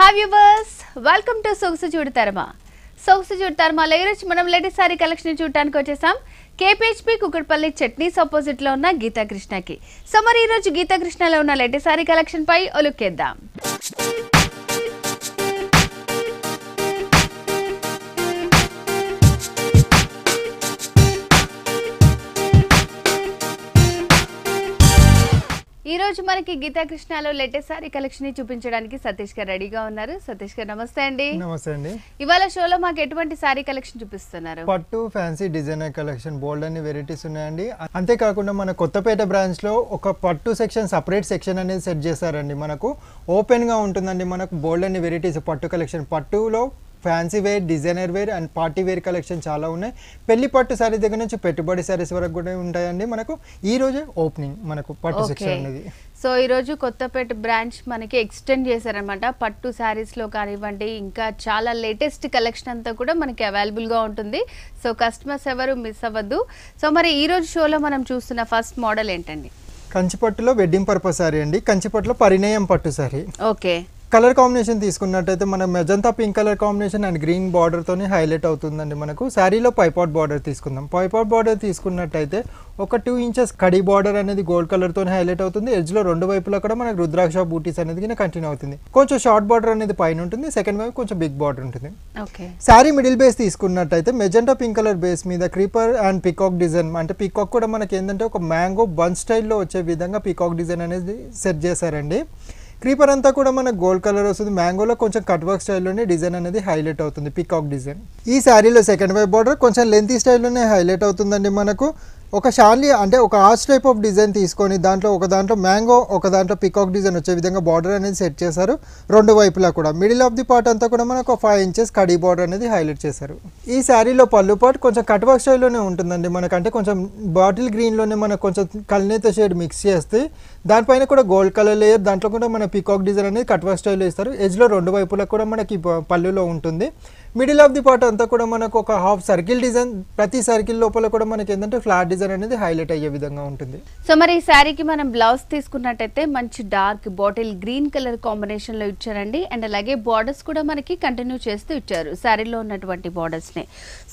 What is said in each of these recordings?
have yours welcome to సొగసు చూడు తరమ సొగసు చూడు తరమాలో ఈరోజు మనం లేటెస్ట్ సారీ కలెక్షన్ చూడటానికి వచ్చేసాం కేపీహెచ్పి కుక్కడపల్లి చట్నీస్ లో ఉన్న గీతాకృష్ణకి సో మరి ఈరోజు గీతాకృష్ణలో ఉన్న లేటెస్ట్ సారీ కలెక్షన్ పై ఒలుక్కేద్దాం రోజు మనకి గీతా కృష్ణలో లేటెస్ట్ సారీ కలెక్షన్ చూపించడానికి సతీష్ గారు రెడీగా ఉన్నారు సతీష్ గారు నమస్తే అండి నమస్తే అండి ఇవాళ షోలో మాకు ఎటువంటి సారీ కలెక్షన్ చూపిస్తున్నారు పట్టు ఫ్యాన్సీ డిజైనర్ కలెక్షన్ బోల్డ్ అన్ని వెరైటీస్ ఉన్నాయండి అంతేకాకుండా మన కొత్తపేట బ్రాంచ్ లో ఒక పట్టు సెక్షన్ సపరేట్ సెక్షన్ అనేది సెట్ చేశారండి మనకు ఓపెన్ గా ఉంటుందండి మనకు బోల్డ్ అన్ని వెరైటీస్ పట్టు కలెక్షన్ పట్టులో fancy wear designer wear and party wear collection చాలా ఉన్నాయి పెళ్లి పట్టు శారీస్ దగ్గర నుంచి పెట్టుబడి శారీస్ వరకు కూడా ఉంటాయండి మనకు ఈ రోజు ఓపెనింగ్ మనకు పట్టు సెక్షన్ అనేది సో ఈరోజు కొత్తపేట బ్రాంచ్ మనకి ఎక్స్టెండ్ చేశారనమాట పట్టు శారీస్లో కానివ్వండి ఇంకా చాలా లేటెస్ట్ కలెక్షన్ అంతా కూడా మనకి అవైలబుల్గా ఉంటుంది సో కస్టమర్స్ ఎవరు మిస్ అవ్వద్దు సో మరి ఈరోజు షోలో మనం చూస్తున్న ఫస్ట్ మోడల్ ఏంటండి కంచిపట్టులో వెడ్డింగ్ పర్పస్ సారీ అండి కంచిపట్టులో పరిణయం పట్టు సారీ ఓకే కలర్ కాంబినేషన్ తీసుకున్నట్టయితే మన magenta pink colour combination and green బార్డర్తోనే హైలైట్ అవుతుందండి మనకు శారీలో పైపాట్ బార్డర్ తీసుకుందాం పైపాట్ బార్డర్ తీసుకున్నట్టయితే ఒక టూ ఇంచెస్ కడి బార్డర్ అనేది గోల్డ్ కలర్తో హైలైట్ అవుతుంది ఎడ్జ్లో రెండు వైపులా కూడా మనకు రుద్రాక్ష బూటీస్ అనేది కింద కంటిన్యూ అవుతుంది కొంచెం షార్ట్ బార్డర్ అనేది పైన ఉంటుంది సెకండ్ వైపు కొంచెం బిగ్ బార్డర్ ఉంటుంది శారీ మిడిల్ బేస్ తీసుకున్నట్టయితే మెజంటా పింక్ కలర్ బేస్ మీద క్రీపర్ అండ్ పికాక్ డిజైన్ అంటే పికాక్ కూడా మనకి ఏంటంటే ఒక మ్యాంగో బన్ స్టైల్లో వచ్చే విధంగా పికాక్ డిజైన్ అనేది సెట్ చేశారండి క్రీపర్ అంతా కూడా మనకు గోల్డ్ కలర్ వస్తుంది మ్యాంగోలో కొంచెం కట్ వర్క్ స్టైల్లోనే డిజైన్ అనేది హైలైట్ అవుతుంది పికాక్ డిజైన్ ఈ శారీలో సెకండ్ వైపు బార్డర్ కొంచెం లెంతీ స్టైల్లోనే హైలైట్ అవుతుందండి మనకు ఒక షాన్లీ అంటే ఒక ఆర్చ్ టైప్ ఆఫ్ డిజైన్ తీసుకొని దాంట్లో ఒక దాంట్లో మ్యాంగో ఒక దాంట్లో పికాక్ డిజైన్ వచ్చే విధంగా బార్డర్ అనేది సెట్ చేశారు రెండు వైపులా కూడా మిడిల్ ఆఫ్ ది పార్ట్ అంతా కూడా మనకు ఫైవ్ ఇంచెస్ కడీ బార్డర్ అనేది హైలైట్ చేశారు ఈ శారీలో పళ్ళు పార్ట్ కొంచెం కట్ వర్క్ స్టైల్లోనే ఉంటుందండి మనకంటే కొంచెం బాటిల్ గ్రీన్లోనే మనకు కొంచెం కల్నేత షేడ్ మిక్స్ చేస్తే దానిపైన కూడా గోల్డ్ కలర్ లేయర్ దాంట్లో కూడా మన పీకాక్ డిజైన్ అనేది కట్వర్ స్టైల్లో ఇస్తారు ఎజ్లో రెండు వైపులా కూడా మనకి పళ్ళులో ఉంటుంది మిడిల్ ఆఫ్ ది పార్ట్ అంతా కూడా మనకు ఒక హాఫ్ సర్కిల్ డిజైన్ ప్రతి సర్కిల్ లోపల కూడా మనకి ఏంటంటే ఫ్లాట్ డిజైన్ అనేది హైలైట్ అయ్యే విధంగా ఉంటుంది సో మరి ఈ శారీకి మనం బ్లౌజ్ తీసుకున్నట్టయితే మంచి dark bottle green colour combination లో ఇచ్చారండి అండ్ అలాగే బార్డర్స్ కూడా మనకి కంటిన్యూ చేస్తూ ఇచ్చారు శారీలో ఉన్నటువంటి బార్డర్స్ ని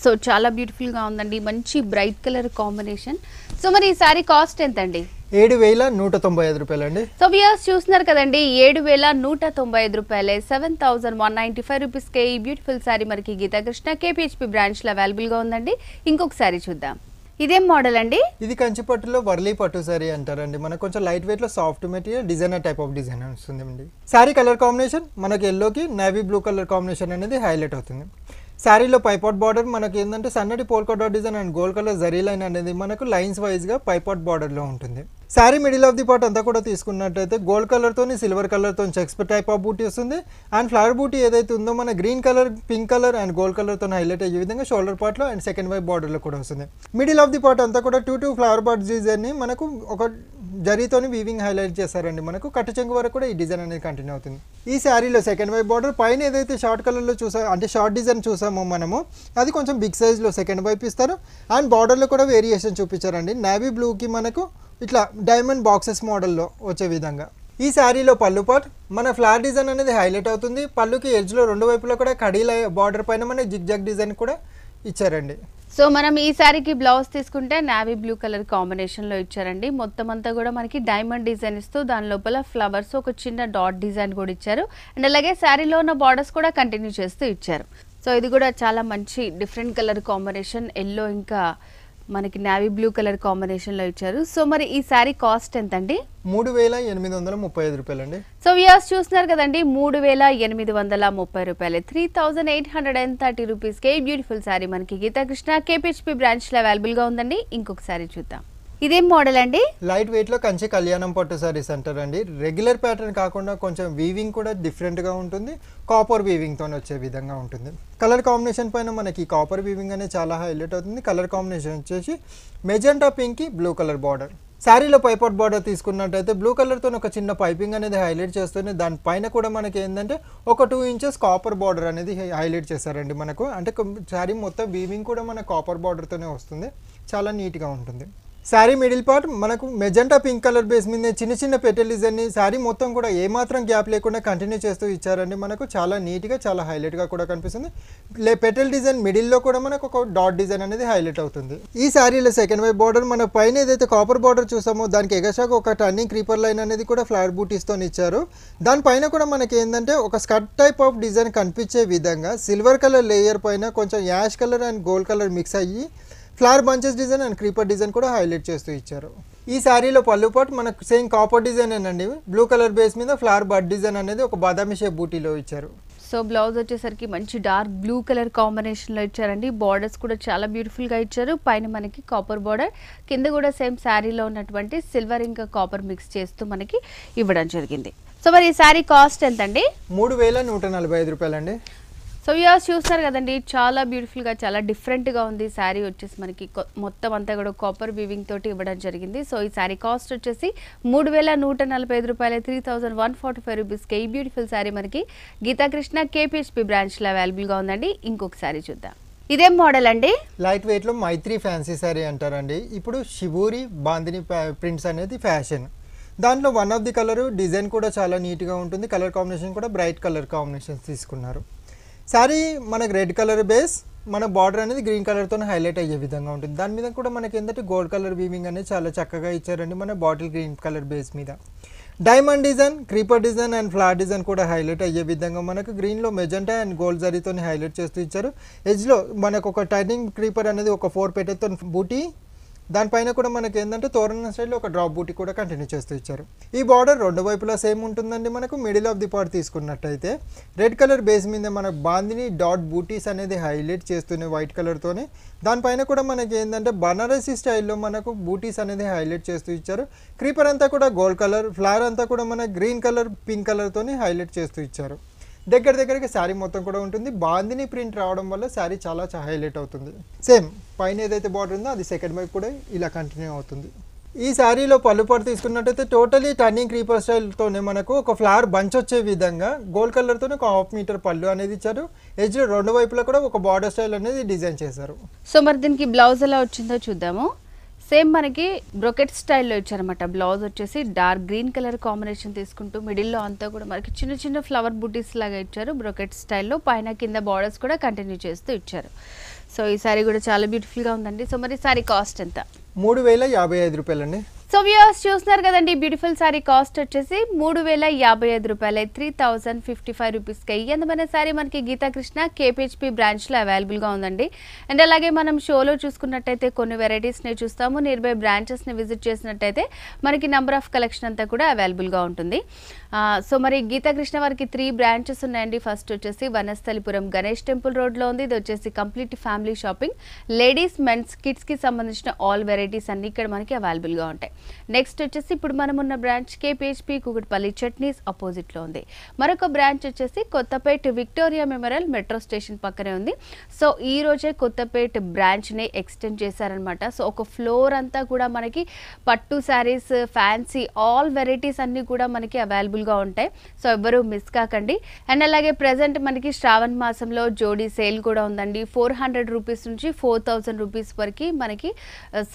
సో చాలా బ్యూటిఫుల్ గా ఉందండి మంచి బ్రైట్ కలర్ కాంబినేషన్ సో మరి ఈ శారీ కాస్ట్ ఎంత అండి ఏడు వేల నూట తొంభై ఐదు రూపాయలు అండి సో వియర్స్ చూస్తున్నారు కదండి ఏడు వేల నూట తొంభై ఐదు రూపాయలే seven thousand one ninety five రూపీస్కే ఈ బ్యూటిఫుల్ శారీ మనకి గీతా కృష్ణ కేపీహెచ్పి బ్రాంచ్లో అవైలబుల్గా ఉందండి ఇంకొక శారీ చూద్దాం ఇదేం మోడల్ అండి ఇది కంచి పట్టులో వర్లీ పట్టు సారీ అంటారండి మనకు కొంచెం లైట్ వెయిట్ లో soft material designer type of design వస్తుంది అండి సారీ కలర్ కాంబినేషన్ మనకి ఎల్లోకి నేవీ బ్లూ కలర్ కాంబినేషన్ అనేది హైలైట్ అవుతుంది శారీలో పైపాట్ బార్డర్ మనకి ఏంటంటే సన్నటి polka dot design and gold colour zari line అనేది మనకు లైన్స్ వైజ్గా పైపాట్ బార్డర్లో ఉంటుంది sari middle of the part అంతా కూడా తీసుకున్నట్టయితే గోల్డ్ కలర్తో సిల్వర్ కలర్తో చెక్స్ టైప్ ఆఫ్ బూటీ వస్తుంది అండ్ ఫ్లవర్ బూటీ ఏదైతే ఉందో మన green colour pink colour and gold కలర్తో హైలైట్ అయ్యే విధంగా షోల్డర్ పార్ట్లో అండ్ సెకండ్ వైప్ బార్డర్లో కూడా వస్తుంది మిడిల్ ఆఫ్ ది పార్ట్ అంతా కూడా టూ టూ ఫ్లవర్ బార్డ్ డిజైన్ని మనకు ఒక జరీతోని వీవింగ్ హైలైట్ చేస్తారండి మనకు కట్టు చెంగు వరకు కూడా ఈ డిజైన్ అనేది కంటిన్యూ అవుతుంది ఈ శారీలో సెకండ్ వైపు బార్డర్ పైన ఏదైతే షార్ట్ కలర్లో చూసా అంటే షార్ట్ డిజైన్ చూసామో మనము అది కొంచెం బిగ్ సైజ్లో సెకండ్ వైపు ఇస్తారు అండ్ బార్డర్లో కూడా వేరియేషన్ చూపించారండి నేవీ బ్లూకి మనకు ఇట్లా డైమండ్ బాక్సెస్ మోడల్లో వచ్చే విధంగా ఈ శారీలో పళ్ళు పాట్ మన ఫ్లార్ డిజైన్ అనేది హైలైట్ అవుతుంది పళ్ళుకి ఎడ్జ్లో రెండు వైపులో కూడా కడీల బార్డర్ పైన మన జిగ్జాగ్ డిజైన్ కూడా ఇచ్చారండి సో మనం ఈ శారీకి బ్లౌజ్ తీసుకుంటే నావీ బ్లూ కలర్ కాంబినేషన్లో ఇచ్చారండి మొత్తం అంతా కూడా మనకి డైమండ్ డిజైన్ ఇస్తూ దాని లోపల ఫ్లవర్స్ ఒక చిన్న డాట్ డిజైన్ కూడా ఇచ్చారు అండ్ అలాగే శారీలో ఉన్న బార్డర్స్ కూడా కంటిన్యూ చేస్తూ ఇచ్చారు సో ఇది కూడా చాలా మంచి డిఫరెంట్ కలర్ కాంబినేషన్ ఎల్లో ఇంకా మనకి నావీ బ్లూ కలర్ కాంబినేషన్ లో ఇచ్చారు సో మరి ఈ సారీ కాస్ట్ ఎంత అండి మూడు వేల ఎనిమిది వందల ముప్పై ఐదు రూపాయలు అండి సో వ్యాస్ చూస్తున్నారు కదండి మూడు వేల ఎనిమిది వందల ముప్పై రూపాయలు three thousand eight hundred and thirty rupees కే బ్యూటిఫుల్ సారీ మనకి గీతాకృష్ణ కేపిహెచ్పి బ్రాంచ్ లో అవైలబుల్ గా ఉందండి ఇంకొక సారీ చూద్దాం ఇదేం మోడల్ అండి లైట్ వెయిట్ లో కంచి కళ్యాణం పట్టు సారీస్ అండి రెగ్యులర్ ప్యాటర్న్ కాకుండా కొంచెం వీవింగ్ కూడా డిఫరెంట్ గా ఉంటుంది కాపర్ వీవింగ్ తో వచ్చే విధంగా ఉంటుంది కలర్ కాంబినేషన్ పైన మనకి కాపర్ వీవింగ్ అనేది చాలా హైలైట్ అవుతుంది కలర్ కాంబినేషన్ వచ్చేసి magenta pink blue colour border శారీలో పైపాట్ బార్డర్ తీసుకున్నట్టయితే బ్లూ కలర్తో ఒక చిన్న పైపింగ్ అనేది హైలైట్ చేస్తుంది దానిపైన కూడా మనకి ఏంటంటే ఒక టూ ఇంచెస్ కాపర్ బార్డర్ అనేది హైలైట్ చేశారండి మనకు అంటే శారీ మొత్తం వీవింగ్ కూడా మన కాపర్ బార్డర్తోనే వస్తుంది చాలా నీట్గా ఉంటుంది శారీ మిడిల్ పార్ట్ మనకు మెజెంటా పింక్ కలర్ బేస్ మీద చిన్న చిన్న పెట్టెల్ డిజైన్ని శారీ మొత్తం కూడా ఏమాత్రం గ్యాప్ లేకుండా కంటిన్యూ చేస్తూ ఇచ్చారండి మనకు చాలా నీట్గా చాలా హైలైట్గా కూడా కనిపిస్తుంది లే పెటల్ డిజైన్ మిడిల్లో కూడా మనకు ఒక డాట్ డిజైన్ అనేది హైలైట్ అవుతుంది ఈ శారీలో సెకండ్ వై బార్డర్ మన పైన ఏదైతే కాపర్ బార్డర్ చూసామో దానికి ఎగసాకు ఒక టర్నింగ్ క్రీపర్ లైన్ అనేది కూడా ఫ్లాట్ బూటీస్తో ఇచ్చారు దానిపైన కూడా మనకి ఏంటంటే ఒక స్కర్ట్ టైప్ ఆఫ్ డిజైన్ కనిపించే విధంగా సిల్వర్ కలర్ లేయర్ పైన కొంచెం ash colour and gold colour mix అయ్యి flower bunches design and creeper design కూడా హైలైట్ చేస్తూ ఇచ్చారు ఈ శారీలో పళ్ళు పాటు మనకు సేమ్ కాపర్ డిజైన్ అండి బ్లూ కలర్ బేస్ మీద ఫ్లవర్ బర్డ్ డిజైన్ అనేది ఒక బాదామి షేప్ బూటీలో ఇచ్చారు సో బ్లౌజ్ వచ్చేసరికి మంచి డార్క్ బ్లూ కలర్ కాంబినేషన్లో ఇచ్చారండి బార్డర్స్ కూడా చాలా బ్యూటిఫుల్గా ఇచ్చారు పైన మనకి కాపర్ బార్డర్ కింద కూడా సేమ్ శారీలో ఉన్నటువంటి సిల్వర్ ఇంకా కాపర్ మిక్స్ చేస్తూ మనకి ఇవ్వడం జరిగింది సో మరి ఈ శారీ కాస్ట్ ఎంత అండి మూడు వేల నూట నలభై ఐదు రూపాయలు అండి సో వ్యూస్ చూస్తారు కదండి చాలా బ్యూటిఫుల్గా చాలా డిఫరెంట్గా ఉంది శారీ వచ్చేసి మనకి మొత్తం అంతా కూడా కాపర్ వీవింగ్ తోటి ఇవ్వడం జరిగింది సో ఈ శారీ కాస్ట్ వచ్చేసి మూడు వేల నూట నలభై ఐదు రూపాయలు three thousand one forty five రూపీస్కి ఈ బ్యూటిఫుల్ శారీ మనకి గీతాకృష్ణ కేపిహెచ్పి బ్రాంచ్లో అవైలబుల్గా ఉందండి ఇంకొక శారీ చూద్దాం ఇదేం మోడల్ అండి లైట్ వెయిట్ లో మైత్రి ఫ్యాన్సీ శారీ అంటారండి ఇప్పుడు శివూరి బాందిని ప్రింట్స్ అనేది ఫ్యాషన్ దాంట్లో one of the colour design కూడా చాలా నీట్గా ఉంటుంది కలర్ కాంబినేషన్ కూడా బ్రైట్ కలర్ కాంబినేషన్ తీసుకున్నారు శారీ మనకు రెడ్ కలర్ బేస్ మన బార్డర్ అనేది గ్రీన్ కలర్తో హైలైట్ అయ్యే విధంగా ఉంటుంది దాని మీద కూడా మనకి ఏంటంటే గోల్డ్ కలర్ వీవింగ్ అనేది చాలా చక్కగా ఇచ్చారండి మన బాటిల్ గ్రీన్ కలర్ బేస్ మీద diamond design creeper design and flat design కూడా హైలైట్ అయ్యే విధంగా మనకు గ్రీన్లో మెజెంటా అండ్ గోల్డ్ జరీతో హైలైట్ చేస్తూ ఇచ్చారు ఎజ్లో మనకు ఒక టైనింగ్ క్రీపర్ అనేది ఒక ఫోర్ పెట్టెతో బూటీ దానిపైన కూడా మనకి ఏంటంటే తోరణ సైడ్లో ఒక డ్రాప్ బూటీ కూడా కంటిన్యూ చేస్తూ ఇచ్చారు ఈ బార్డర్ రెండు వైపులా సేమ్ ఉంటుందండి మనకు మిడిల్ ఆఫ్ ది పార్ట్ తీసుకున్నట్టయితే రెడ్ కలర్ బేస్ మీద మన బాందిని డాట్ బూటీస్ అనేది హైలైట్ చేస్తూనే వైట్ కలర్తోనే దానిపైన కూడా మనకి ఏంటంటే బనారసీ స్టైల్లో మనకు బూటీస్ అనేది హైలైట్ చేస్తూ ఇచ్చారు క్రీపర్ అంతా కూడా గోల్డ్ కలర్ ఫ్లవర్ అంతా కూడా మన గ్రీన్ కలర్ పింక్ కలర్తోని హైలైట్ చేస్తూ ఇచ్చారు దగ్గర దగ్గరకి శారీ మొత్తం కూడా ఉంటుంది బాందిని ప్రింట్ రావడం వల్ల శారీ చాలా హైలైట్ అవుతుంది సేమ్ పైన ఏదైతే బార్డర్ ఉందో అది సెకండ్ వైపు కూడా ఇలా కంటిన్యూ అవుతుంది ఈ శారీలో పళ్ళు పాటు తీసుకున్నట్టయితే టోటలీ టర్నింగ్ క్రీపర్ స్టైల్తోనే మనకు ఒక ఫ్లవర్ బంచ్ వచ్చే విధంగా గోల్డ్ కలర్తోనే ఒక హాఫ్ మీటర్ పళ్ళు అనేది ఇచ్చారు ఎజ్ రెండు వైపులా కూడా ఒక బార్డర్ స్టైల్ అనేది డిజైన్ చేశారు సో మరి దీనికి బ్లౌజ్ ఎలా వచ్చిందో చూద్దాము సేమ్ మనకి బ్రొకెట్ స్టైల్లో ఇచ్చారనమాట బ్లౌజ్ వచ్చేసి డార్క్ గ్రీన్ కలర్ కాంబినేషన్ తీసుకుంటూ మిడిల్లో అంతా కూడా మనకి చిన్న చిన్న ఫ్లవర్ బుటీస్ లాగా ఇచ్చారు బ్రొకెట్ స్టైల్లో పైన కింద బార్డర్స్ కూడా కంటిన్యూ చేస్తూ ఇచ్చారు సో ఈ సారీ కూడా చాలా బ్యూటిఫుల్గా ఉందండి సో మరి సారీ కాస్ట్ ఎంత మూడు వేల యాభై ఐదు రూపాయలండి సో వ్యూస్ చూస్తున్నారు కదండి బ్యూటిఫుల్ సారీ కాస్ట్ వచ్చేసి మూడు వేల యాభై ఐదు రూపాయలు త్రీ థౌజండ్ ఫిఫ్టీ ఫైవ్ రూపీస్కి అందమైన సారీ మనకి గీతాకృష్ణ కేపీహెచ్పి బ్రాంచ్లో అవైలబుల్గా ఉందండి అండ్ అలాగే మనం షోలో చూసుకున్నట్టయితే కొన్ని వెరైటీస్ని చూస్తాము నియర్ బై బ్రాంచెస్ని విజిట్ చేసినట్టయితే మనకి నంబర్ ఆఫ్ కలెక్షన్ అంతా కూడా అవైలబుల్గా ఉంటుంది సో మరి గీతాకృష్ణ వారికి త్రీ బ్రాంచెస్ ఉన్నాయండి ఫస్ట్ వచ్చేసి వనస్థలిపురం గణేష్ టెంపుల్ రోడ్లో ఉంది ఇది వచ్చేసి complete family shopping ladies mens కిడ్స్కి సంబంధించిన ఆల్ వెరైటీస్ అన్నీ ఇక్కడ మనకి అవైలబుల్గా ఉంటాయి నెక్స్ట్ వచ్చేసి ఇప్పుడు మనం ఉన్న బ్రాంచ్ కేపీహెచ్పి కూకట్పల్లి చట్నీస్ అపోజిట్లో ఉంది మరొక బ్రాంచ్ వచ్చేసి Kothapet Victoria Memorial metro station పక్కనే ఉంది సో ఈ రోజే కొత్తపేట ని ఎక్స్టెండ్ చేశారనమాట సో ఒక ఫ్లోర్ అంతా కూడా మనకి పట్టు శారీస్ ఫ్యాన్సీ ఆల్ వెరైటీస్ అన్నీ కూడా మనకి అవైలబుల్ గా ఉంటాయి సో ఎవరు మిస్ కాకండి అండ్ అలాగే ప్రజెంట్ మనకి శ్రావణ మాసంలో జోడీ సేల్ కూడా ఉందండి ఫోర్ హండ్రెడ్ రూపీస్ నుంచి ఫోర్ థౌజండ్ రూపీస్ వరకు మనకి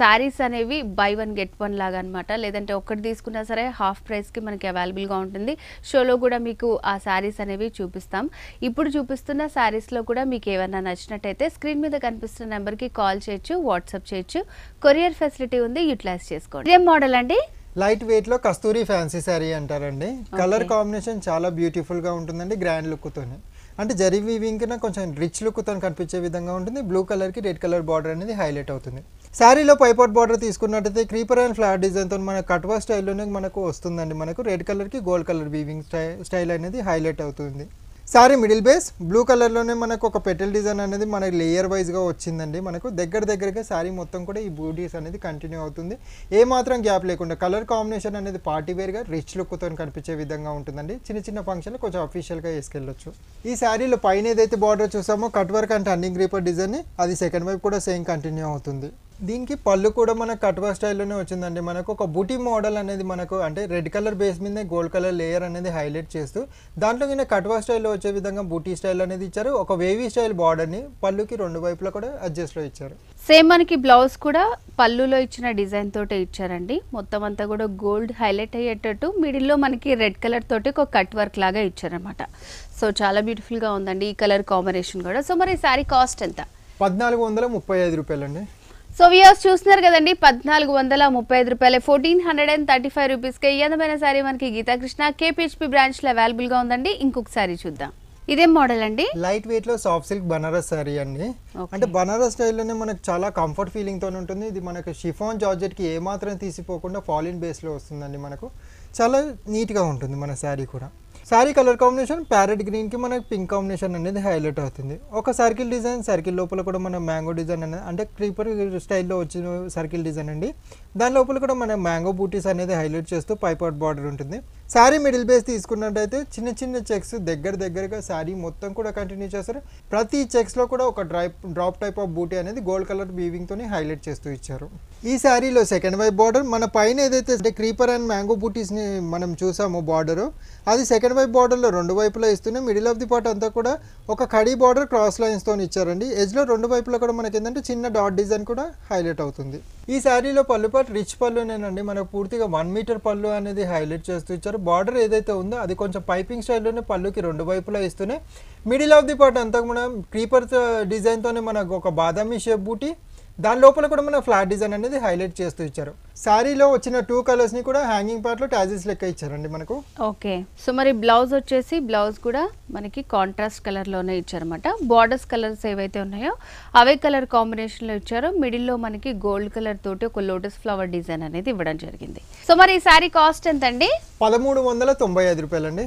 శారీస్ uh, అనేవి బై వన్ గెట్ వన్ లాగా లాగా అనమాట లేదంటే ఒక్కటి తీసుకున్నా సరే హాఫ్ ప్రైస్కి మనకి అవైలబుల్గా ఉంటుంది షోలో కూడా మీకు ఆ శారీస్ అనేవి చూపిస్తాం ఇప్పుడు చూపిస్తున్న శారీస్లో కూడా మీకు ఏమైనా నచ్చినట్టయితే స్క్రీన్ మీద కనిపిస్తున్న నెంబర్కి కాల్ చేయొచ్చు వాట్సాప్ చేయొచ్చు కొరియర్ ఫెసిలిటీ ఉంది యూటిలైజ్ చేసుకోండి ఏం మోడల్ అండి లైట్ వెయిట్ లో కస్తూరి ఫ్యాన్సీ శారీ అంటారండి కలర్ కాంబినేషన్ చాలా బ్యూటిఫుల్ గా ఉంటుందండి గ్రాండ్ లుక్ తోనే అంటే జరీ వింకిన కొంచెం రిచ్ లుక్ తో కనిపించే విధంగా ఉంటుంది బ్లూ కలర్కి రెడ్ కలర్ బార్డర్ అనేది హైలైట్ అవుతుంది శారీలో పైపాట్ బార్డర్ తీసుకున్నట్టయితే క్రీపర్ అండ్ ఫ్లాట్ డిజైన్తో మన కట్వా స్టైల్లోనే మనకు వస్తుందండి మనకు రెడ్ కలర్కి గోల్డ్ కలర్ వీవింగ్ స్టైల్ అనేది హైలైట్ అవుతుంది శారీ మిడిల్ బేస్ బ్లూ కలర్లోనే మనకు ఒక పెటల్ డిజైన్ అనేది మనకి లేయర్ వైజ్గా వచ్చిందండి మనకు దగ్గర దగ్గరగా శారీ మొత్తం కూడా ఈ బూటీస్ అనేది కంటిన్యూ అవుతుంది ఏ మాత్రం గ్యాప్ లేకుండా కలర్ కాంబినేషన్ అనేది పార్టీ వేర్గా రిచ్ లుక్తో కనిపించే విధంగా ఉంటుందండి చిన్న చిన్న ఫంక్షన్లు కొంచెం అఫీషియల్గా వేసుకెళ్ళొచ్చు ఈ శారీలో పైన ఏదైతే బార్డర్ చూసామో cut work and turning creeper design అది సెకండ్ వైపు కూడా సేమ్ కంటిన్యూ అవుతుంది దీనికి పళ్ళు కూడా మన కట్వా స్టైల్లోనే వచ్చిందండి మనకు ఒక బుటీ మోడల్ అనేది మనకు అంటే రెడ్ కలర్ బేస్ మీద గోల్డ్ కలర్ లేయర్ అనేది హైలైట్ చేస్తూ దాంట్లో కింద కట్వా స్టైల్లో వచ్చే విధంగా బుటీ స్టైల్ అనేది ఇచ్చారు ఒక వేవీ స్టైల్ బార్డర్ని పళ్ళుకి రెండు వైపులా కూడా అడ్జస్ట్లో ఇచ్చారు సేమ్ మనకి బ్లౌజ్ కూడా పళ్ళులో ఇచ్చిన డిజైన్ తోటే ఇచ్చారండి మొత్తం అంతా కూడా గోల్డ్ హైలైట్ అయ్యేటట్టు మిడిల్లో మనకి రెడ్ కలర్ తోటి ఒక కట్ వర్క్ లాగా ఇచ్చారనమాట సో చాలా బ్యూటిఫుల్గా ఉందండి ఈ కలర్ కాంబినేషన్ కూడా సో మరి సారీ కాస్ట్ ఎంత పద్నాలుగు వందల ముప్పై ఐదు రూపాయలండి సో వ్యూస్ చూస్తున్నారు కదండి పద్నాలుగు వందల ముప్పై ఐదు రూపాయలు fourteen hundred and thirty five రూపీస్కి ఈ అందమైన శారీ మనకి గీతాకృష్ణ కేపీహెచ్పి బ్రాంచ్లో అవైలబుల్గా ఉందండి ఇంకొక శారీ చూద్దాం ఇదేం మోడల్ అండి లైట్ వెయిట్ లో సాఫ్ట్ సిల్క్ బనారస్ సారీ అండి అంటే బనారస్ స్టైల్ లోనే మనకు చాలా కంఫర్ట్ ఫీలింగ్ తో ఉంటుంది ఇది మనకు షిఫాన్ జార్జెట్ కి ఏమాత్రం తీసిపోకుండా ఫాలిన్ బేస్ లో వస్తుందండి మనకు చాలా నీట్ గా ఉంటుంది మన శారీ కూడా శారీ కలర్ కాంబినేషన్ ప్యారెట్ గ్రీన్కి మనకి పింక్ కాంబినేషన్ అనేది హైలైట్ అవుతుంది ఒక సర్కిల్ డిజైన్ సర్కిల్ లోపల కూడా మన మ్యాంగో డిజైన్ అనేది అంటే క్రీపర్ స్టైల్లో వచ్చిన సర్కిల్ డిజైన్ అండి దాని లోపల కూడా మన మ్యాంగో బూటీస్ అనేది హైలైట్ చేస్తూ పైపాట్ బార్డర్ ఉంటుంది శారీ మిడిల్ బేస్ తీసుకున్నట్టయితే చిన్న చిన్న చెక్స్ దగ్గర దగ్గరగా శారీ మొత్తం కూడా కంటిన్యూ చేస్తారు ప్రతి చెక్స్లో కూడా ఒక drape drop type of buti అనేది గోల్డ్ కలర్ వీవింగ్తోనే హైలైట్ చేస్తూ ఇచ్చారు ఈ శారీలో సెకండ్ వైప్ బార్డర్ మన పైన ఏదైతే అంటే క్రీపర్ అండ్ మ్యాంగో బూటీస్ని మనం చూసాము బార్డర్ అది సెకండ్ వైప్ బార్డర్లో రెండు వైపులా ఇస్తున్నాయి మిడిల్ ఆఫ్ ది పార్ట్ అంతా కూడా ఒక కడీ బార్డర్ క్రాస్ లైన్స్తో ఇచ్చారండి ఎజ్లో రెండు వైపులా కూడా మనకి ఏంటంటే చిన్న డాట్ డిజైన్ కూడా హైలైట్ అవుతుంది ఈ శారీలో పళ్ళు పాటు రిచ్ పళ్ళునేనండి మనకు పూర్తిగా వన్ మీటర్ పళ్ళు అనేది హైలైట్ చేస్తూ ఇచ్చారు బార్డర్ ఏదైతే ఉందో అది కొంచెం పైపింగ్ స్టైల్లోనే పళ్ళుకి రెండు వైపులా ఇస్తూనే మిడిల్ ఆఫ్ ది పార్ట్ అంతా మనం క్రీపర్ డిజైన్తోనే మనకు ఒక బాదామి షేప్ బూటీ దాని లోపల కూడా మన ఫ్లాట్ డిజైన్ అనేది హైలైట్ చేస్తూ ఇచ్చారు సారీలో వచ్చిన టూ కలర్స్ ని కూడా హ్యాంగింగ్ పార్ట్ లో టాజెస్ లెక్క ఇచ్చారండి మనకు ఓకే సో మరి బ్లౌజ్ వచ్చేసి బ్లౌజ్ కూడా మనకి కాంట్రాస్ట్ కలర్ లోనే ఇచ్చారన్నమాట బార్డర్స్ కలర్స్ ఏవైతే ఉన్నాయో అవే కలర్ కాంబినేషన్ లో ఇచ్చారో మిడిల్ లో మనకి గోల్డ్ కలర్ తోటి ఒక లోటస్ ఫ్లవర్ డిజైన్ అనేది ఇవ్వడం జరిగింది సో మరి ఈ శారీ కాస్ట్ ఎంత అండి పదమూడు వందల తొంభై ఐదు అండి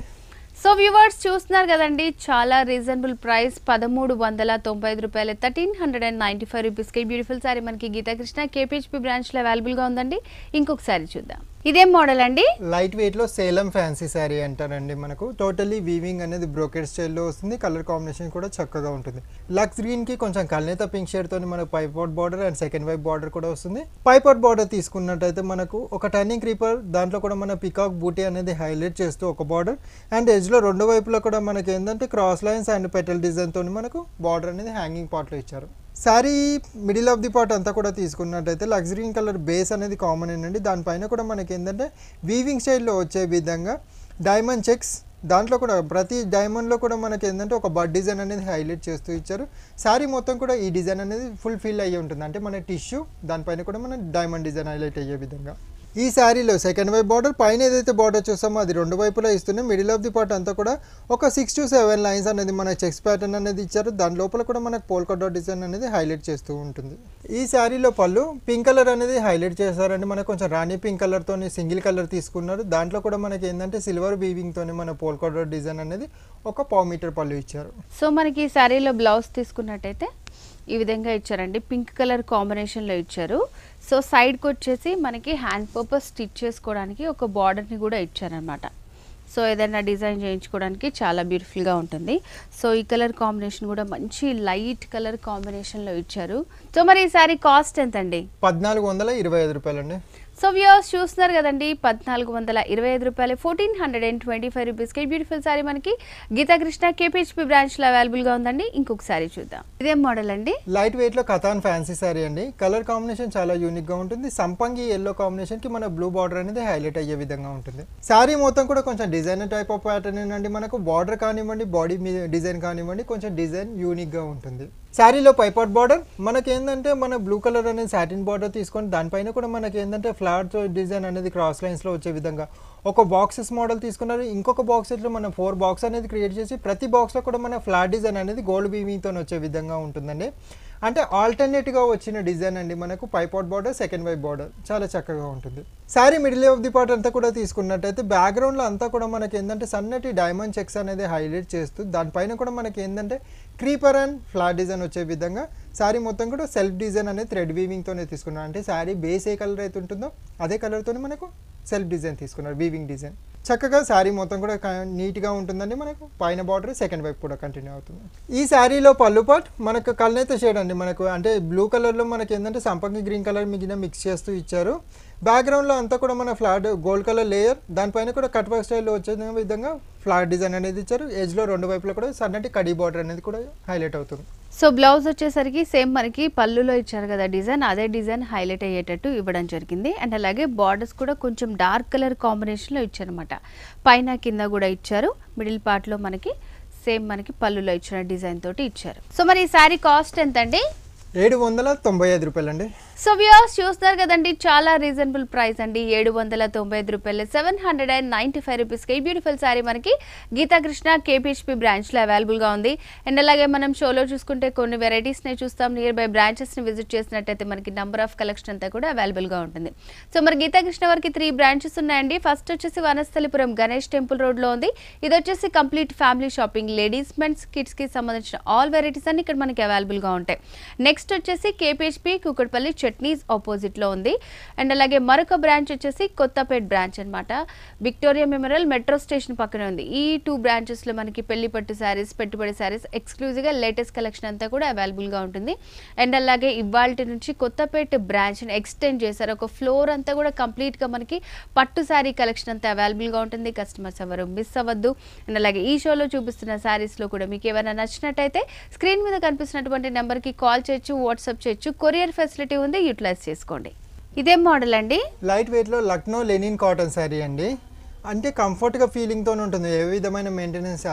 సో వ్యూవర్స్ చూస్తున్నారు కదండి చాలా రీజనబుల్ ప్రైస్ పదమూడు వందల తొంభై ఐదు రూపాయలు thirteen hundred and ninety five రూపీస్కి బ్యూటిఫుల్ సారీ మనకి గీతాకృష్ణ కేపీహెచ్పి బ్రాంచ్లో అవైలబుల్గా ఉందండి ఇంకొకసారి చూద్దాం ఇదేం మోడల్ అండి లైట్ వెయిట్ లో సేలం ఫ్యాన్సీ శారీ అంటారండి మనకు టోటలీ వీవింగ్ అనేది స్టైల్ స్టైల్లో వస్తుంది కలర్ కాంబినేషన్ కూడా చక్కగా ఉంటుంది లక్స్ గ్రీన్ కి కొంచెం కల్నేత పింక్ షేడ్ తో మనకు అవుట్ బార్డర్ అండ్ సెకండ్ వైప్ బార్డర్ కూడా వస్తుంది అవుట్ బార్డర్ తీసుకున్నట్టయితే మనకు ఒక టర్నింగ్ క్రీపర్ దాంట్లో కూడా మన పికాక్ బూటీ అనేది హైలైట్ చేస్తూ ఒక బార్డర్ అండ్ ఎజ్ లో రెండు వైపులో కూడా మనకి ఏంటంటే cross lines and petal design తో మనకు బార్డర్ అనేది హ్యాంగింగ్ పార్ట్ లో ఇచ్చారు sari middle of the part అంతా కూడా తీసుకున్నట్టయితే లగ్జరీ కలర్ బేస్ అనేది కామన్ అండి దానిపైన కూడా మనకి ఏంటంటే వీవింగ్ స్టైల్లో వచ్చే విధంగా డైమండ్ చెక్స్ దాంట్లో కూడా ప్రతి డైమండ్లో కూడా మనకి ఏంటంటే ఒక బడ్ డిజైన్ అనేది హైలైట్ చేస్తూ ఇచ్చారు శారీ మొత్తం కూడా ఈ డిజైన్ అనేది ఫుల్ఫిల్ అయ్యి ఉంటుంది అంటే మన టిష్యూ దానిపైన కూడా మన డైమండ్ డిజైన్ హైలైట్ అయ్యే విధంగా ఈ శారీలో సెకండ్ వైపు బార్డర్ పైన ఏదైతే బార్డర్ చూసామో అది రెండు వైపులా ఇస్తున్నాయి మిడిల్ ఆఫ్ ది పార్ట్ అంతా కూడా ఒక సిక్స్ టు సెవెన్ లైన్స్ అనేది మన చెక్స్ ప్యాటర్న్ అనేది ఇచ్చారు దాని లోపల కూడా మనకు పోల్కొడ్డ డిజైన్ అనేది హైలైట్ చేస్తూ ఉంటుంది ఈ శారీలో పళ్ళు పింక్ కలర్ అనేది హైలైట్ చేస్తారండి మనకు కొంచెం రాణి పింక్ కలర్తో సింగిల్ కలర్ తీసుకున్నారు దాంట్లో కూడా మనకి ఏంటంటే సిల్వర్ బీవింగ్తో మన పోల్కొడ్డ డిజైన్ అనేది ఒక పావు మీటర్ పళ్ళు ఇచ్చారు సో మనకి ఈ శారీలో బ్లౌజ్ తీసుకున్నట్టయితే ఈ విధంగా ఇచ్చారండి పింక్ కలర్ కాంబినేషన్లో ఇచ్చారు సో సైడ్కి వచ్చేసి మనకి హ్యాండ్ పర్పస్ స్టిచ్ చేసుకోవడానికి ఒక బార్డర్ని కూడా ఇచ్చారనమాట సో ఏదైనా డిజైన్ చేయించుకోవడానికి చాలా బ్యూటిఫుల్గా ఉంటుంది సో ఈ కలర్ కాంబినేషన్ కూడా మంచి లైట్ కలర్ కాంబినేషన్లో ఇచ్చారు సో మరి ఈసారి కాస్ట్ ఎంత అండి పద్నాలుగు వందల ఇరవై ఐదు అండి సో వ్యూస్ చూస్తున్నారు కదండి పద్నాలుగు వందల ఇరవై ఐదు రూపాయలు fourteen hundred and twenty five రూపీస్కి బ్యూటిఫుల్ సారీ మనకి గీతాకృష్ణ కేపీహెచ్పి బ్రాంచ్లో అవైలబుల్గా ఉందండి ఇంకొక చూద్దాం ఇదేం మోడల్ అండి లైట్ వెయిట్లో కథాన్ ఫ్యాన్సీ సారీ అండి కలర్ కాంబినేషన్ చాలా యూనిక్గా ఉంటుంది సంపంగి ఎల్లో కాంబినేషన్కి మన బ్లూ బార్డర్ అనేది హైలైట్ అయ్యే విధంగా ఉంటుంది సారీ మొత్తం కూడా కొంచెం డిజైన్ టైప్ ఆఫ్ ప్యాటర్న్ అండి మనకు బార్డర్ కానివ్వండి బాడీ డిజైన్ కానివ్వండి కొంచెం డిజైన్ యూనిక్గా ఉంటుంది శారీలో పైపాట్ బార్డర్ మనకి ఏంటంటే మన బ్లూ కలర్ అనేది సాటిన్ బార్డర్ తీసుకొని దానిపైన కూడా మనకి ఏంటంటే ఫ్లాట్ డిజైన్ అనేది క్రాస్ లైన్స్లో వచ్చే విధంగా ఒక బాక్సెస్ మోడల్ తీసుకున్నారు ఇంకొక బాక్స్ బాక్సెస్లో మనం ఫోర్ బాక్స్ అనేది క్రియేట్ చేసి ప్రతి బాక్స్లో కూడా మన ఫ్లాట్ డిజైన్ అనేది గోల్డ్ బీమింగ్తో వచ్చే విధంగా ఉంటుందండి అంటే ఆల్టర్నేట్గా వచ్చిన డిజైన్ అండి మనకు పైపాట్ బార్డర్ సెకండ్ వైప్ బార్డర్ చాలా చక్కగా ఉంటుంది sari middle of the part అంతా కూడా తీసుకున్నట్టయితే బ్యాక్గ్రౌండ్లో అంతా కూడా మనకి ఏంటంటే సన్నటి డైమండ్ చెక్స్ అనేది హైలైట్ చేస్తూ దానిపైన కూడా మనకి ఏంటంటే క్రీపర్ అండ్ ఫ్లాట్ డిజైన్ వచ్చే విధంగా శారీ మొత్తం కూడా సెల్ఫ్ డిజైన్ అనేది థ్రెడ్ వీవింగ్తోనే తీసుకున్నారు అంటే శారీ బేస్ ఏ కలర్ అయితే ఉంటుందో అదే కలర్తోనే మనకు సెల్ఫ్ డిజైన్ తీసుకున్నారు వీవింగ్ డిజైన్ చక్కగా శారీ మొత్తం కూడా నీట్గా ఉంటుందండి మనకు పైన బార్డర్ సెకండ్ వైపు కూడా కంటిన్యూ అవుతుంది ఈ శారీలో పళ్ళు పాట్ మనకు కళ్ళనైతే షేడ్ అండి మనకు అంటే బ్లూ కలర్లో మనకి ఏంటంటే సంపంగి గ్రీన్ కలర్ మిగిలిన మిక్స్ చేస్తూ ఇచ్చారు బ్యాక్గ్రౌండ్లో అంతా కూడా మన ఫ్లాట్ గోల్డ్ కలర్ లేయర్ దానిపైన కూడా కట్ వర్క్ స్టైల్లో వచ్చే విధంగా ఫ్లాట్ డిజైన్ అనేది ఇచ్చారు ఏజ్లో రెండు వైపులో కూడా సన్నటి కడీ బార్డర్ అనేది కూడా హైలైట్ అవుతుంది సో బ్లౌజ్ వచ్చేసరికి సేమ్ మనకి పళ్ళులో ఇచ్చారు కదా డిజైన్ అదే డిజైన్ హైలైట్ అయ్యేటట్టు ఇవ్వడం జరిగింది అండ్ అలాగే బార్డర్స్ కూడా కొంచెం డార్క్ కలర్ కాంబినేషన్లో ఇచ్చారనమాట పైన కింద కూడా ఇచ్చారు మిడిల్ పార్ట్లో మనకి సేమ్ మనకి పళ్ళులో ఇచ్చిన డిజైన్ తోటి ఇచ్చారు సో మరి ఈ శారీ కాస్ట్ ఎంత అండి ఏడు వందల తొంభై ఐదు రూపాయలు అండి సో వ్యూస్ చూస్తారు కదండి చాలా రీజనబుల్ ప్రైస్ అండి ఏడు వందల తొంభై ఐదు రూపాయలు seven hundred and ninety five రూపీస్కి ఈ బ్యూటిఫుల్ శారీ మనకి గీతాకృష్ణ కేపీహెచ్పి బ్రాంచ్లో అవైలబుల్గా ఉంది అండ్ అలాగే మనం షోలో చూసుకుంటే కొన్ని వెరైటీస్ని చూస్తాం నియర్ బై బ్రాంచెస్ని విజిట్ చేసినట్టయితే మనకి నెంబర్ ఆఫ్ కలెక్షన్ అంతా కూడా అవైలబుల్గా ఉంటుంది సో మరి గీతాకృష్ణ వారికి త్రీ బ్రాంచెస్ ఉన్నాయండి ఫస్ట్ వచ్చేసి వనస్థలిపురం గణేష్ టెంపుల్ రోడ్లో ఉంది ఇది వచ్చేసి complete family shopping ladies mens కిడ్స్కి సంబంధించిన ఆల్ వెరైటీస్ అన్ని ఇక్కడ మనకి అవైలబుల్గా ఉంటాయి నెక్స్ట్ నెక్స్ట్ వచ్చేసి కేపీహెచ్పి కుక్కడపల్లి చట్నీస్ ఆపోజిట్లో ఉంది అండ్ అలాగే మరొక బ్రాంచ్ వచ్చేసి కొత్తపేట్ బ్రాంచ్ అనమాట విక్టోరియా మెమోరియల్ మెట్రో స్టేషన్ పక్కనే ఉంది ఈ టూ బ్రాంచెస్లో మనకి పెళ్లి పట్టు శారీస్ పెట్టుబడి శారీస్ ఎక్స్క్లూజివ్గా లేటెస్ట్ కలెక్షన్ అంతా కూడా అవైలబుల్గా ఉంటుంది అండ్ అలాగే ఇవాళ నుంచి కొత్తపేట బ్రాంచ్ని ఎక్స్టెండ్ చేశారు ఒక ఫ్లోర్ అంతా కూడా కంప్లీట్గా మనకి పట్టు శారీ కలెక్షన్ అంతా అవైలబుల్గా ఉంటుంది కస్టమర్స్ ఎవరు మిస్ అవ్వద్దు అండ్ అలాగే ఈ షోలో చూపిస్తున్న శారీస్లో కూడా మీకు ఏమైనా నచ్చినట్టయితే స్క్రీన్ మీద కనిపిస్తున్నటువంటి నెంబర్కి కాల్ చేసి చేయొచ్చు వాట్సాప్ చేయొచ్చు కొరియర్ ఫెసిలిటీ ఉంది యూటిలైజ్ చేసుకోండి ఇదేం మోడల్ అండి లైట్ వెయిట్లో లక్నో లెనిన్ కాటన్ శారీ అండి అంటే కంఫర్ట్గా ఫీలింగ్తో ఉంటుంది ఏ విధమైన మెయింటెనెన్స్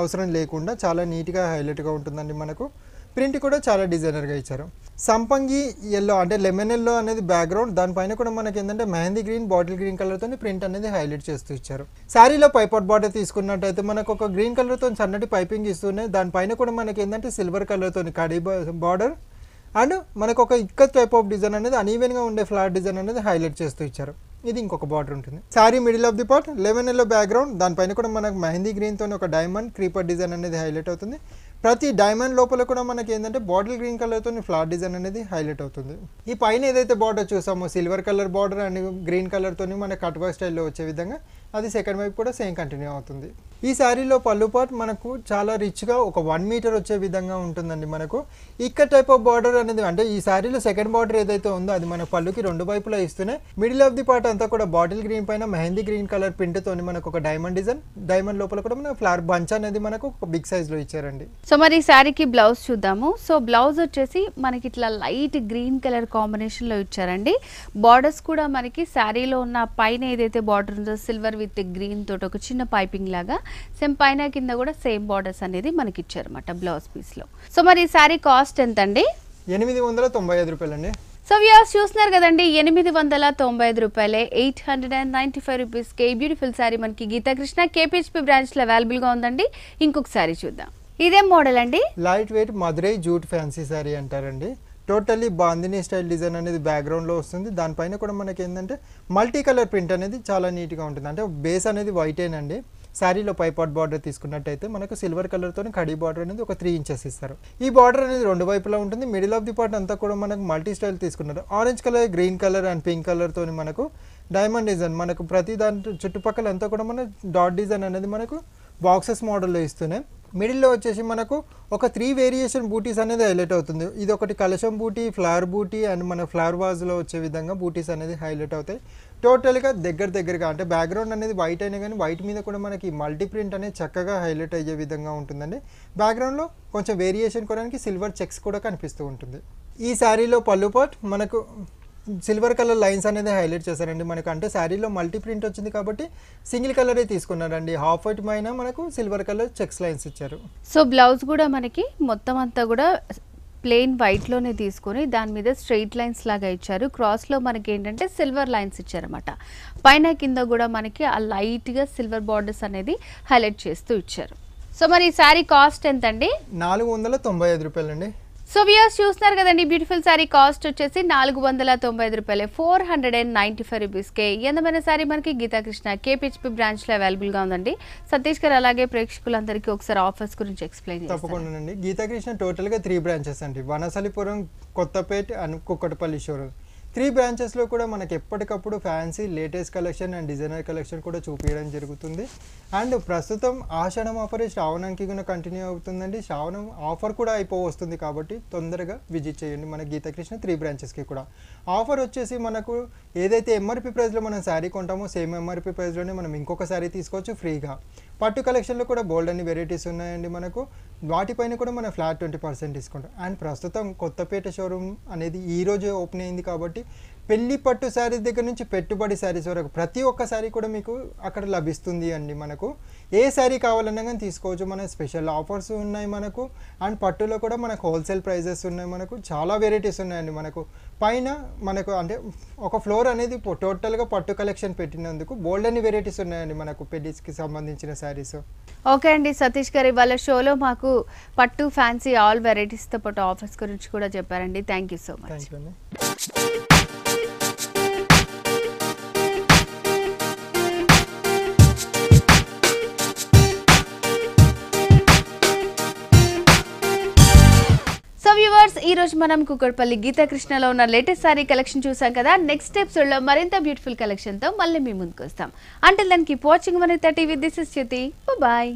అవసరం లేకుండా చాలా నీట్గా హైలైట్గా ఉంటుందండి మనకు ప్రింట్ కూడా చాలా డిజైనర్గా ఇచ్చారు సంపంగి ఎల్లో అంటే లెమన్ ఎల్లో అనేది బ్యాక్గ్రౌండ్ దానిపైన కూడా మనకి ఏంటంటే మెహందీ గ్రీన్ బాటిల్ గ్రీన్ కలర్తో ప్రింట్ అనేది హైలైట్ చేస్తూ ఇచ్చారు శారీలో పైపాట్ బాటిల్ తీసుకున్నట్టయితే మనకు ఒక గ్రీన్ కలర్తో సన్నటి పైపింగ్ ఇస్తున్నాయి దానిపైన కూడా మనకి ఏంటంటే సిల్వర్ కలర్తో కడీ బార్డర్ అండ్ మనకు ఒక ఇక్క టైప్ ఆఫ్ డిజైన్ అనేది అనీవెన్గా ఉండే ఫ్లాట్ డిజైన్ అనేది హైలైట్ చేస్తూ ఇచ్చారు ఇది ఇంకొక బార్డర్ ఉంటుంది sari middle of the part లెవెన్ ఎల్లో బ్యాక్గ్రౌండ్ దానిపైన కూడా మనకు మెహందీ గ్రీన్తో ఒక డైమండ్ క్రీపర్ డిజైన్ అనేది హైలైట్ అవుతుంది ప్రతి డైమండ్ లోపల కూడా మనకి ఏంటంటే బాటిల్ గ్రీన్ కలర్తో ఫ్లాట్ డిజైన్ అనేది హైలైట్ అవుతుంది ఈ పైన ఏదైతే బార్డర్ చూసామో silver colour border and green కలర్తో మన కట్వా స్టైల్లో వచ్చే విధంగా అది సెకండ్ వైపు కూడా సేమ్ కంటిన్యూ అవుతుంది ఈ శారీలో పళ్ళు పార్ట్ మనకు చాలా రిచ్గా ఒక వన్ మీటర్ వచ్చే విధంగా ఉంటుందండి మనకు ఇక్కడ టైప్ ఆఫ్ బార్డర్ అనేది అంటే ఈ శారీలో సెకండ్ బార్డర్ ఏదైతే ఉందో అది మన పళ్ళుకి రెండు వైపులా ఇస్తూనే మిడిల్ ఆఫ్ ది పార్ట్ అంతా కూడా బాటిల్ గ్రీన్ పైన మెహందీ గ్రీన్ కలర్ ప్రింట్తో మనకు ఒక డైమండ్ డిజైన్ డైమండ్ లోపల కూడా మనకు ఫ్లవర్ బంచ్ అనేది మనకు ఒక బిగ్ సైజ్ లో ఇచ్చారండి సో మరి ఈ శారీకి బ్లౌజ్ చూద్దాము సో బ్లౌజ్ వచ్చేసి మనకి ఇట్లా లైట్ గ్రీన్ కలర్ కాంబినేషన్ లో ఇచ్చారండి బార్డర్స్ కూడా మనకి శారీలో ఉన్న పైన ఏదైతే బార్డర్ ఉందో సిల్వర్ విత్ గ్రీన్ తోటి ఒక చిన్న పైపింగ్ లాగా సేమ్ పైన కింద కూడా సేమ్ బార్డర్స్ అనేది మనకి ఇచ్చారన్నమాట బ్లౌజ్ లో సో మరి ఈ శారీ కాస్ట్ ఎంత అండి ఎనిమిది వందల తొంభై ఐదు అండి సో వ్యూస్ చూస్తున్నారు కదండి ఎనిమిది వందల తొంభై ఐదు రూపాయలే eight hundred and ninety five rupees కే బ్యూటిఫుల్ సారీ మనకి గీతాకృష్ణ లో అవైలబుల్ గా ఉందండి ఇంకొక శారీ చూద్దాం ఇదే మోడల్ అండి light weight Madurai jute fancy sari అంటారండి టోటలీ బాందినీ స్టైల్ డిజైన్ అనేది బ్యాక్గ్రౌండ్లో వస్తుంది దానిపైన కూడా మనకి ఏంటంటే మల్టీ కలర్ ప్రింట్ అనేది చాలా నీట్గా ఉంటుంది అంటే బేస్ అనేది వైటేనండి శారీలో పైపాట్ బార్డర్ తీసుకున్నట్టయితే మనకు సిల్వర్ కలర్తో కడీ బార్డర్ అనేది ఒక త్రీ ఇంచెస్ ఇస్తారు ఈ బార్డర్ అనేది రెండు వైపులా ఉంటుంది మిడిల్ ఆఫ్ ది పార్ట్ అంతా కూడా మనకు మల్టీ స్టైల్ తీసుకున్నారు orange colour green colour and pink కలర్తో మనకు డైమండ్ డిజైన్ మనకు ప్రతి దాని చుట్టుపక్కల అంతా కూడా మన డాట్ డిజైన్ అనేది మనకు బాక్సెస్ మోడల్లో ఇస్తున్నాయి మిడిల్లో వచ్చేసి మనకు ఒక త్రీ వేరియేషన్ బూటీస్ అనేది హైలైట్ అవుతుంది ఇది ఒకటి కలశం బూటీ ఫ్లవర్ బూటీ అండ్ మన ఫ్లవర్ వాజ్లో వచ్చే విధంగా బూటీస్ అనేది హైలైట్ అవుతాయి టోటల్గా దగ్గర దగ్గరగా అంటే బ్యాక్గ్రౌండ్ అనేది వైట్ అయినా కానీ వైట్ మీద కూడా మనకి మల్టీ ప్రింట్ అనేది చక్కగా హైలైట్ అయ్యే విధంగా ఉంటుందండి బ్యాక్గ్రౌండ్లో కొంచెం వేరియేషన్ కొనడానికి సిల్వర్ చెక్స్ కూడా కనిపిస్తూ ఉంటుంది ఈ శారీలో పళ్ళు పాట్ మనకు సిల్వర్ కలర్ లైన్స్ అనేది హైలైట్ చేశారండి మనకు అంటే శారీలో మల్టీ ప్రింట్ వచ్చింది కాబట్టి సింగిల్ కలరే తీసుకున్నారండి హాఫ్ వైట్ పైన మనకు సిల్వర్ కలర్ చెక్స్ లైన్స్ ఇచ్చారు సో బ్లౌజ్ కూడా మనకి మొత్తం అంతా కూడా ప్లెయిన్ వైట్లోనే తీసుకొని దాని మీద స్ట్రెయిట్ లైన్స్ లాగా ఇచ్చారు క్రాస్లో మనకి ఏంటంటే సిల్వర్ లైన్స్ ఇచ్చారన్నమాట పైన కింద కూడా మనకి ఆ లైట్గా సిల్వర్ బార్డర్స్ అనేది హైలైట్ చేస్తూ ఇచ్చారు సో మరి ఈ శారీ కాస్ట్ ఎంతండి నాలుగు వందల తొంభై ఐదు అండి సో వ్యూస్ చూస్తున్నారు కదండి బ్యూటిఫుల్ సారీ కాస్ట్ వచ్చేసి నాలుగు వందల తొంభై ఐదు రూపాయలు four hundred and ninety five రూపీస్కే ఎందమైన శారీ మనకి గీతాకృష్ణ కేపిహెచ్పి బ్రాంచ్లో అవైలబుల్గా ఉందండి సతీష్ గారు అలాగే ప్రేక్షకులందరికీ ఒకసారి ఆఫర్స్ గురించి ఎక్స్ప్లెయిన్ తప్పకుండా అండి గీతాకృష్ణ టోటల్గా త్రీ బ్రాంచెస్ అండి Vanasthalipuram Kothapet and Kukatpally showroom three బ్రాంచెస్లో కూడా మనకి ఎప్పటికప్పుడు fancy latest collection and designer collection కూడా చూపించడం జరుగుతుంది అండ్ ప్రస్తుతం ఆషాణం ఆఫర్ శ్రావణానికి కూడా కంటిన్యూ అవుతుందండి శ్రావణం ఆఫర్ కూడా అయిపోవస్తుంది కాబట్టి తొందరగా విజిట్ చేయండి మన గీతకృష్ణ త్రీ బ్రాంచెస్కి కూడా ఆఫర్ వచ్చేసి మనకు ఏదైతే ఎంఆర్పీ ప్రైస్లో మనం శారీ కొంటామో సేమ్ ఎంఆర్పీ ప్రైస్లోనే మనం ఇంకొక శారీ తీసుకోవచ్చు ఫ్రీగా పట్టు కలెక్షన్లో కూడా బోల్డ్ అన్ని వెరైటీస్ ఉన్నాయండి మనకు వాటిపైన కూడా మన flat twenty percent discount and ప్రస్తుతం కొత్తపేట షోరూమ్ అనేది ఈరోజు ఓపెన్ అయింది కాబట్టి పెళ్లి పట్టు శారీస్ దగ్గర నుంచి పెట్టుబడి శారీస్ వరకు ప్రతి ఒక్క శారీ కూడా మీకు అక్కడ లభిస్తుంది అండి మనకు ఏ శారీ కావాలన్నా కానీ తీసుకోవచ్చు మన స్పెషల్ ఆఫర్స్ ఉన్నాయి మనకు అండ్ పట్టులో కూడా మనకు హోల్సేల్ ప్రైజెస్ ఉన్నాయి మనకు చాలా వెరైటీస్ ఉన్నాయండి మనకు పైన మనకు అంటే ఒక ఫ్లోర్ అనేది టోటల్గా పట్టు కలెక్షన్ పెట్టినందుకు బోల్డ్ అని వెరైటీస్ ఉన్నాయండి మనకు పెళ్లికి సంబంధించిన శారీస్ ఓకే అండి సతీష్ గారు ఇవాళ షోలో మాకు పట్టు ఫ్యాన్సీ ఆల్ వెరైటీస్తో పాటు ఆఫర్స్ గురించి కూడా చెప్పారండి థ్యాంక్ యూ సో మచ్ ఈ రోజు మనం కుక్కడపల్లి గీతాకృష్ణలో ఉన్న లేటెస్ట్ సారీ కలెక్షన్ చూసాం కదా నెక్స్ట్ లో మరింత బ్యూటిఫుల్ కలెక్షన్తో మళ్ళీ మీ ముందుకు వస్తాం అంటే దానికి వాచింగ్ మరి థర్టీ విత్ దిస్ ఇస్ చ్యుతి బాయ్